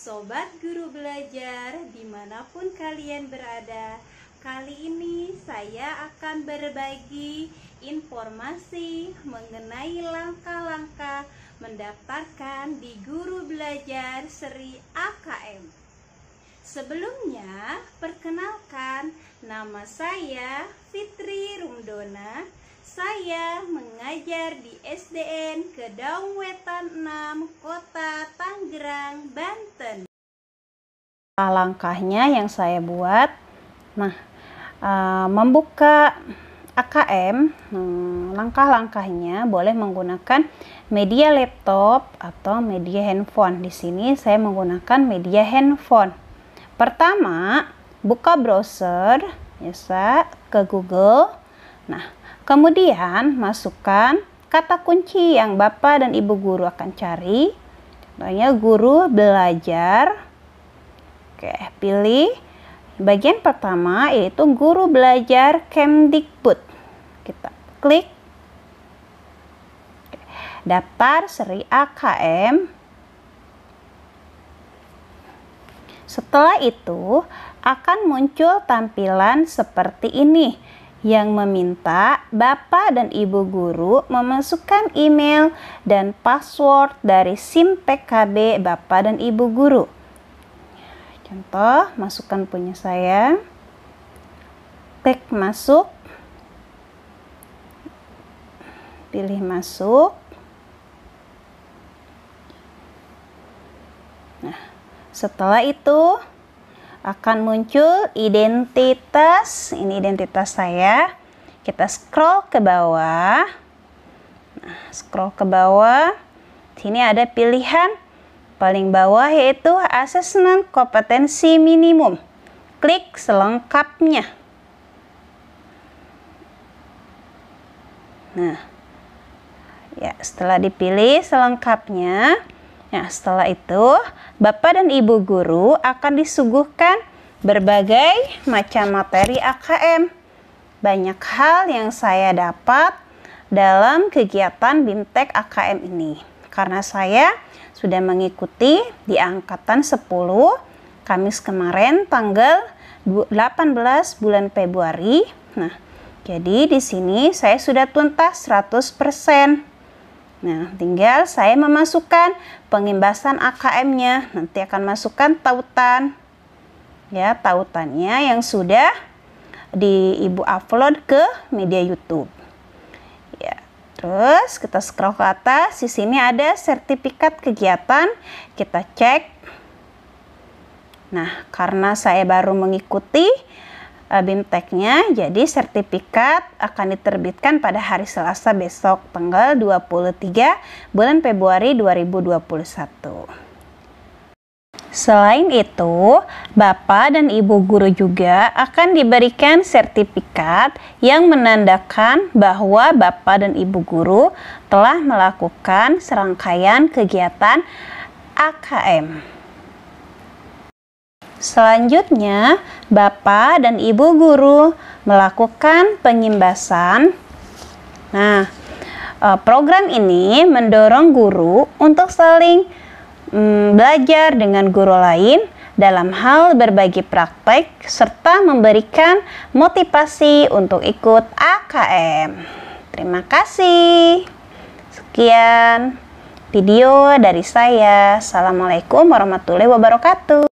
Sobat Guru Belajar dimanapun kalian berada Kali ini saya akan berbagi informasi mengenai langkah-langkah mendaftarkan di Guru Belajar Seri AKM Sebelumnya, perkenalkan nama saya Fitri Rumdona saya mengajar di SDN Kedaung Wetan 6, Kota Tanggerang Banten. Nah, langkahnya yang saya buat, nah, eh, membuka AKM, hmm, langkah-langkahnya boleh menggunakan media laptop atau media handphone. Di sini saya menggunakan media handphone. Pertama, buka browser, ya, ke Google. Nah, Kemudian masukkan kata kunci yang Bapak dan Ibu guru akan cari. Contohnya guru belajar. Oke, pilih bagian pertama yaitu guru belajar Kemdikbud. Kita klik daftar seri AKM. Setelah itu akan muncul tampilan seperti ini yang meminta Bapak dan Ibu guru memasukkan email dan password dari SIM PKB Bapak dan Ibu guru. Contoh, masukkan punya saya. Klik masuk. Pilih masuk. Nah, setelah itu akan muncul identitas. Ini identitas saya. Kita scroll ke bawah. Nah, scroll ke bawah. Sini ada pilihan paling bawah yaitu asesmen kompetensi minimum. Klik selengkapnya. Nah, ya setelah dipilih selengkapnya, Nah setelah itu, Bapak dan Ibu guru akan disuguhkan berbagai macam materi AKM. Banyak hal yang saya dapat dalam kegiatan BIMTEK AKM ini. Karena saya sudah mengikuti di angkatan 10 Kamis kemarin tanggal 18 bulan Februari. Nah, jadi di sini saya sudah tuntas 100%. Nah, tinggal saya memasukkan pengimbasan AKM-nya. Nanti akan masukkan tautan. Ya, tautannya yang sudah di Ibu upload ke media YouTube. Ya. Terus kita scroll ke atas, di sini ada sertifikat kegiatan. Kita cek. Nah, karena saya baru mengikuti Eh, Binteknya. Jadi sertifikat akan diterbitkan pada hari Selasa besok tanggal 23 bulan Februari 2021. Selain itu, Bapak dan Ibu guru juga akan diberikan sertifikat yang menandakan bahwa Bapak dan Ibu guru telah melakukan serangkaian kegiatan AKM. Selanjutnya, Bapak dan Ibu guru melakukan pengimbasan. Nah, e, program ini mendorong guru untuk saling mm, belajar dengan guru lain dalam hal berbagi praktek serta memberikan motivasi untuk ikut AKM. Terima kasih. Sekian video dari saya. Assalamualaikum warahmatullahi wabarakatuh.